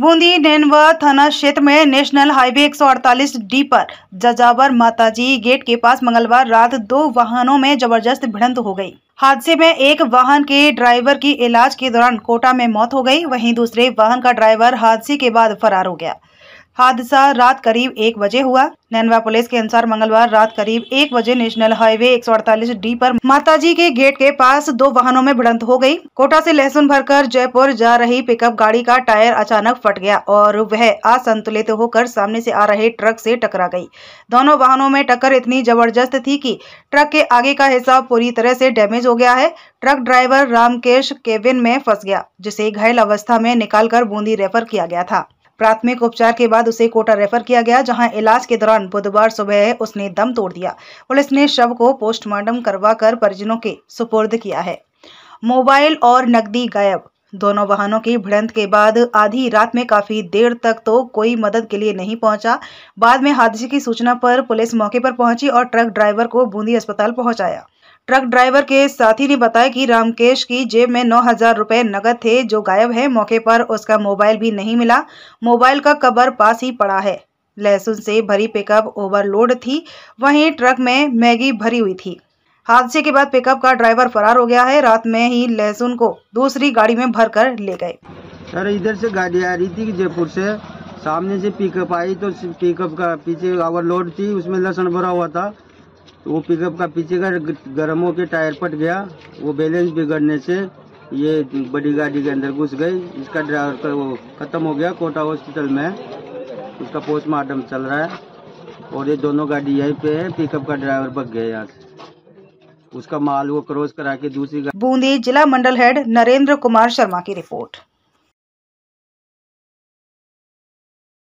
बूंदी नैनवा थाना क्षेत्र में नेशनल हाईवे 148 डी पर जजावर माताजी गेट के पास मंगलवार रात दो वाहनों में जबरदस्त भिड़ंत हो गई हादसे में एक वाहन के ड्राइवर की इलाज के दौरान कोटा में मौत हो गई वहीं दूसरे वाहन का ड्राइवर हादसे के बाद फरार हो गया हादसा रात करीब एक बजे हुआ नैनवा पुलिस के अनुसार मंगलवार रात करीब एक बजे नेशनल हाईवे 148 डी पर माताजी के गेट के पास दो वाहनों में भिड़ंत हो गई कोटा से लहसुन भरकर जयपुर जा रही पिकअप गाड़ी का टायर अचानक फट गया और वह असंतुलित होकर सामने से आ रहे ट्रक से टकरा गई दोनों वाहनों में टक्कर इतनी जबरदस्त थी की ट्रक के आगे का हिस्सा पूरी तरह से डैमेज हो गया है ट्रक ड्राइवर रामकेश केविन में फंस गया जिसे घायल अवस्था में निकाल बूंदी रेफर किया गया था प्राथमिक उपचार के बाद उसे कोटा रेफर किया गया जहां इलाज के दौरान बुधवार सुबह उसने दम तोड़ दिया पुलिस ने शव को पोस्टमार्टम करवाकर परिजनों के सुपुर्द किया है मोबाइल और नकदी गायब दोनों वाहनों की भिड़ंत के बाद आधी रात में काफी देर तक तो कोई मदद के लिए नहीं पहुंचा बाद में हादसे की सूचना पर पुलिस मौके पर पहुंची और ट्रक ड्राइवर को बूंदी अस्पताल पहुंचाया ट्रक ड्राइवर के साथी ने बताया कि रामकेश की जेब में नौ हजार रूपए नकद थे जो गायब है मौके पर उसका मोबाइल भी नहीं मिला मोबाइल का कबर पास ही पड़ा है लहसुन से भरी पिकअप ओवरलोड थी वहीं ट्रक में मैगी भरी हुई थी हादसे के बाद पिकअप का ड्राइवर फरार हो गया है रात में ही लहसुन को दूसरी गाड़ी में भर कर ले गए सर इधर से गाड़ी आ रही थी जयपुर से सामने से पिकअप आई तो पिकअप का पीछे ओवरलोड थी उसमें लहसुन भरा हुआ था वो पिकअप का पीछे का गर्म के टायर पट गया वो बैलेंस बिगड़ने से ये बड़ी गाड़ी के अंदर घुस गई इसका ड्राइवर का वो ख़त्म हो गया कोटा हॉस्पिटल में उसका पोस्टमार्टम चल रहा है और ये दोनों गाड़ी यहीं पे है पिकअप का ड्राइवर भग गया यहाँ से उसका माल वो क्रॉस करा के दूसरी बूंदी जिला मंडल हेड नरेंद्र कुमार शर्मा की रिपोर्ट